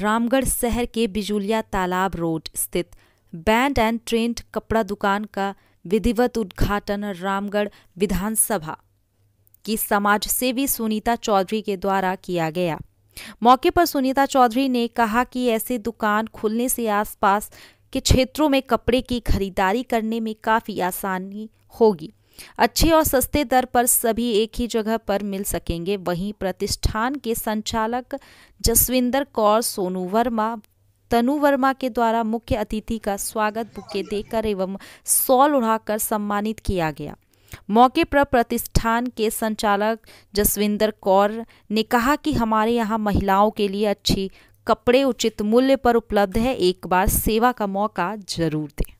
रामगढ़ शहर के बिजुलिया तालाब रोड स्थित बैंड एंड ट्रेंड कपड़ा दुकान का विधिवत उद्घाटन रामगढ़ विधानसभा की समाज सेवी सुनीता चौधरी के द्वारा किया गया मौके पर सुनीता चौधरी ने कहा कि ऐसे दुकान खुलने से आसपास के क्षेत्रों में कपड़े की खरीदारी करने में काफ़ी आसानी होगी अच्छे और सस्ते दर पर सभी एक ही जगह पर मिल सकेंगे वहीं प्रतिष्ठान के संचालक जसविंदर कौर सोनू वर्मा तनु वर्मा के द्वारा मुख्य अतिथि का स्वागत बुके देकर एवं सॉल उड़ाकर सम्मानित किया गया मौके पर प्रतिष्ठान के संचालक जसविंदर कौर ने कहा कि हमारे यहाँ महिलाओं के लिए अच्छी कपड़े उचित मूल्य पर उपलब्ध है एक बार सेवा का मौका जरूर दें